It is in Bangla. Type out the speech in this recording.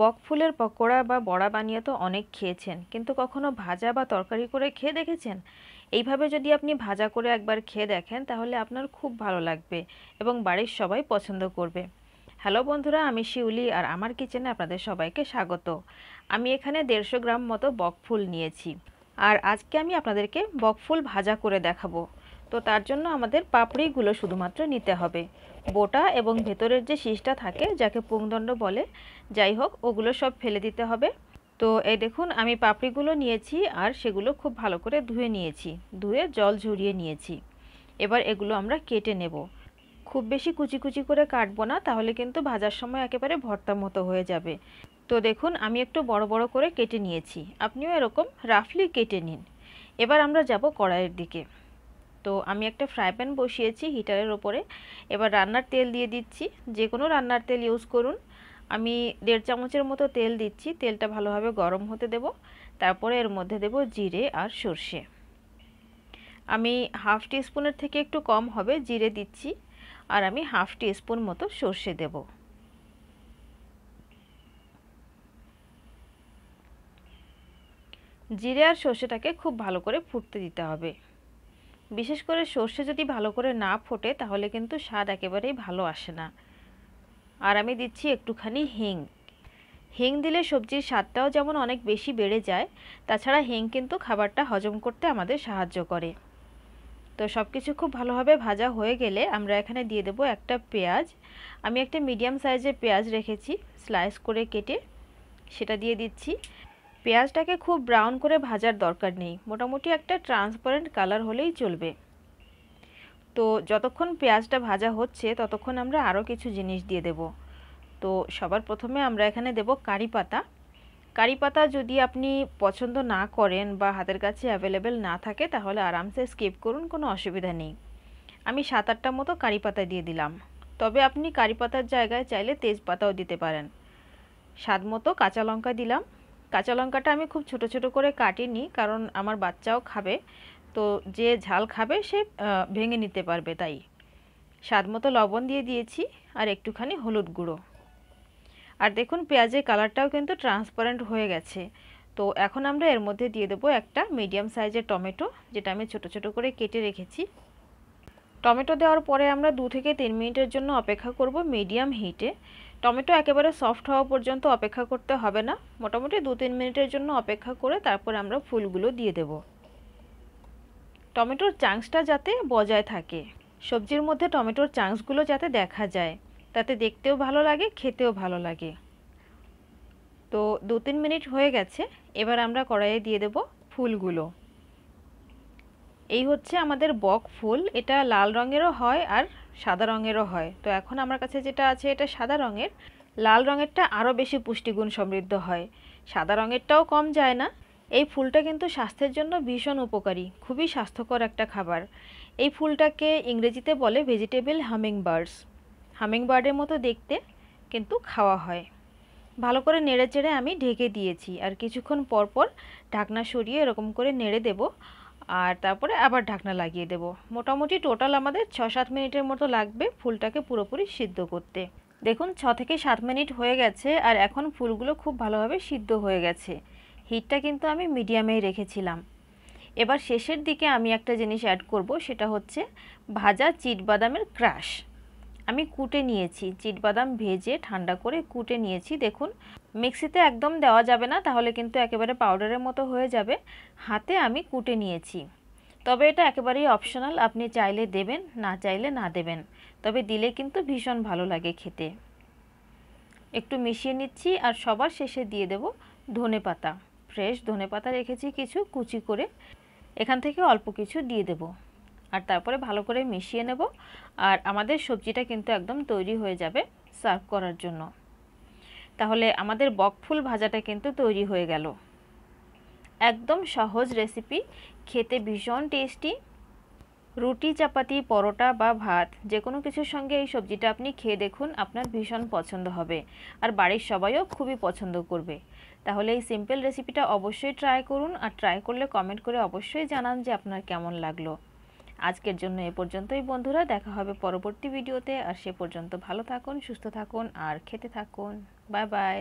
বকফুলের পকোড়া বা বড়া বানিয়ে তো অনেক খেয়েছেন কিন্তু কখনো ভাজা বা তরকারি করে খেয়ে দেখেছেন এইভাবে যদি আপনি ভাজা করে একবার খেয়ে দেখেন তাহলে আপনার খুব ভালো লাগবে এবং বাড়ির সবাই পছন্দ করবে হ্যালো বন্ধুরা আমি শিউলি আর আমার কিচেনে আপনাদের সবাইকে স্বাগত আমি এখানে দেড়শো গ্রাম মতো বকফুল নিয়েছি আর আজকে আমি আপনাদেরকে বকফুল ভাজা করে দেখাবো তো তার জন্য আমাদের পাপড়িগুলো শুধুমাত্র নিতে হবে বোটা এবং ভেতরের যে শীষটা থাকে যাকে পুংদণ্ড বলে যাই হোক ওগুলো সব ফেলে দিতে হবে তো এই দেখুন আমি পাপড়িগুলো নিয়েছি আর সেগুলো খুব ভালো করে ধুয়ে নিয়েছি ধুয়ে জল ঝরিয়ে নিয়েছি এবার এগুলো আমরা কেটে নেব খুব বেশি কুচি কুচি করে কাটবো না তাহলে কিন্তু ভাজার সময় একেবারে ভর্তা মতো হয়ে যাবে তো দেখুন আমি একটু বড় বড় করে কেটে নিয়েছি আপনিও এরকম রাফলি কেটে নিন এবার আমরা যাব কড়াইয়ের দিকে তো আমি একটা ফ্রাই প্যান বসিয়েছি হিটারের ওপরে এবার রান্নার তেল দিয়ে দিচ্ছি যে কোনো রান্নার তেল ইউজ করুন আমি দেড় চামচের মতো তেল দিচ্ছি তেলটা ভালোভাবে গরম হতে দেব তারপরে এর মধ্যে দেব জিরে আর সর্ষে আমি হাফ স্পুনের থেকে একটু কম হবে জিরে দিচ্ছি আর আমি হাফ স্পুন মতো সর্ষে দেব জিরে আর সর্ষেটাকে খুব ভালো করে ফুটতে দিতে হবে বিশেষ করে সর্ষে যদি ভালো করে না ফোটে তাহলে কিন্তু স্বাদ একেবারেই ভালো আসে না আর আমি দিচ্ছি একটুখানি হিং হিং দিলে সবজির স্বাদটাও যেমন অনেক বেশি বেড়ে যায় তাছাড়া হিং কিন্তু খাবারটা হজম করতে আমাদের সাহায্য করে তো সব কিছু খুব ভালোভাবে ভাজা হয়ে গেলে আমরা এখানে দিয়ে দেব একটা পেঁয়াজ আমি একটা মিডিয়াম সাইজের পেঁয়াজ রেখেছি স্লাইস করে কেটে সেটা দিয়ে দিচ্ছি পেঁয়াজটাকে খুব ব্রাউন করে ভাজার দরকার নেই মোটামুটি একটা ট্রান্সপারেন্ট কালার হলেই চলবে তো যতক্ষণ পেঁয়াজটা ভাজা হচ্ছে ততক্ষণ আমরা আরও কিছু জিনিস দিয়ে দেব তো সবার প্রথমে আমরা এখানে দেব কারি পাতা কারি পাতা যদি আপনি পছন্দ না করেন বা হাতের কাছে অ্যাভেলেবেল না থাকে তাহলে আরামসে স্কিপ করুন কোনো অসুবিধা নেই আমি সাত আটটা মতো কারি পাতা দিয়ে দিলাম তবে আপনি কারি পাতার জায়গায় চাইলে তেজপাতাও দিতে পারেন স্বাদ মতো কাঁচা লঙ্কা দিলাম কাঁচা লঙ্কাটা আমি খুব ছোট ছোট করে কাটিনি কারণ আমার বাচ্চাও খাবে তো যে ঝাল খাবে সে ভেঙে নিতে পারবে তাই স্বাদ মতো লবণ দিয়ে দিয়েছি আর একটুখানি হলুদ গুঁড়ো আর দেখুন পেঁয়াজের কালারটাও কিন্তু ট্রান্সপারেন্ট হয়ে গেছে তো এখন আমরা এর মধ্যে দিয়ে দেবো একটা মিডিয়াম সাইজের টমেটো যেটা আমি ছোট ছোট করে কেটে রেখেছি টমেটো দেওয়ার পরে আমরা দু থেকে তিন মিনিটের জন্য অপেক্ষা করব মিডিয়াম হিটে টমেটো একেবারে সফট হওয়া পর্যন্ত অপেক্ষা করতে হবে না মোটামুটি দু তিন মিনিটের জন্য অপেক্ষা করে তারপরে আমরা ফুলগুলো দিয়ে দেব টমেটোর চাংসটা যাতে বজায় থাকে সবজির মধ্যে টমেটোর চাংসগুলো যাতে দেখা যায় তাতে দেখতেও ভালো লাগে খেতেও ভালো লাগে তো দু তিন মিনিট হয়ে গেছে এবার আমরা কড়াইয়ে দিয়ে দেব ফুলগুলো এই হচ্ছে আমাদের বক ফুল এটা লাল রঙেরও হয় আর সাদা রঙেরও হয় তো এখন আমার কাছে যেটা আছে এটা সাদা রঙের লাল রঙেরটা আরও বেশি পুষ্টিগুণ সমৃদ্ধ হয় সাদা রঙেরটাও কম যায় না এই ফুলটা কিন্তু স্বাস্থ্যের জন্য ভীষণ উপকারী খুবই স্বাস্থ্যকর একটা খাবার এই ফুলটাকে ইংরেজিতে বলে ভেজিটেবল হামিং বার্ডস হামিং বার্ডের মতো দেখতে কিন্তু খাওয়া হয় ভালো করে নেড়ে চেড়ে আমি ঢেকে দিয়েছি আর কিছুক্ষণ পরপর ঢাকনা সরিয়ে এরকম করে নেড়ে দেবো আর তারপরে আবার ঢাকনা লাগিয়ে দেব মোটামুটি টোটাল আমাদের ছ সাত মিনিটের মতো লাগবে ফুলটাকে পুরোপুরি সিদ্ধ করতে দেখুন ছ থেকে সাত মিনিট হয়ে গেছে আর এখন ফুলগুলো খুব ভালোভাবে সিদ্ধ হয়ে গেছে হিটটা কিন্তু আমি মিডিয়ামেই রেখেছিলাম এবার শেষের দিকে আমি একটা জিনিস অ্যাড করব সেটা হচ্ছে ভাজা চিটবাদামের ক্রাশ আমি কুটে নিয়েছি চিটবাদাম ভেজে ঠান্ডা করে কুটে নিয়েছি দেখুন মিক্সিতে একদম দেওয়া যাবে না তাহলে কিন্তু একেবারে পাউডারের মতো হয়ে যাবে হাতে আমি কুটে নিয়েছি তবে এটা একেবারেই অপশনাল আপনি চাইলে দেবেন না চাইলে না দেবেন তবে দিলে কিন্তু ভীষণ ভালো লাগে খেতে একটু মিশিয়ে নিচ্ছি আর সবার শেষে দিয়ে দেব ধনে পাতা ফ্রেশ ধনে পাতা রেখেছি কিছু কুচি করে এখান থেকে অল্প কিছু দিয়ে দেব আর তারপরে ভালো করে মিশিয়ে নেব আর আমাদের সবজিটা কিন্তু একদম তৈরি হয়ে যাবে সার্ভ করার জন্য তাহলে আমাদের বকফুল ভাজাটা কিন্তু তৈরি হয়ে গেল একদম সহজ রেসিপি খেতে ভীষণ টেস্টি রুটি চাপাতি পরোটা বা ভাত যে কোনো কিছুর সঙ্গে এই সবজিটা আপনি খেয়ে দেখুন আপনার ভীষণ পছন্দ হবে আর বাড়ির সবাইও খুবই পছন্দ করবে তাহলে এই সিম্পল রেসিপিটা অবশ্যই ট্রাই করুন আর ট্রাই করলে কমেন্ট করে অবশ্যই জানান যে আপনার কেমন লাগলো আজকের জন্য এ পর্যন্তই বন্ধুরা দেখা হবে পরবর্তী ভিডিওতে আর সে পর্যন্ত ভালো থাকুন সুস্থ থাকুন আর খেতে থাকুন বাই বাই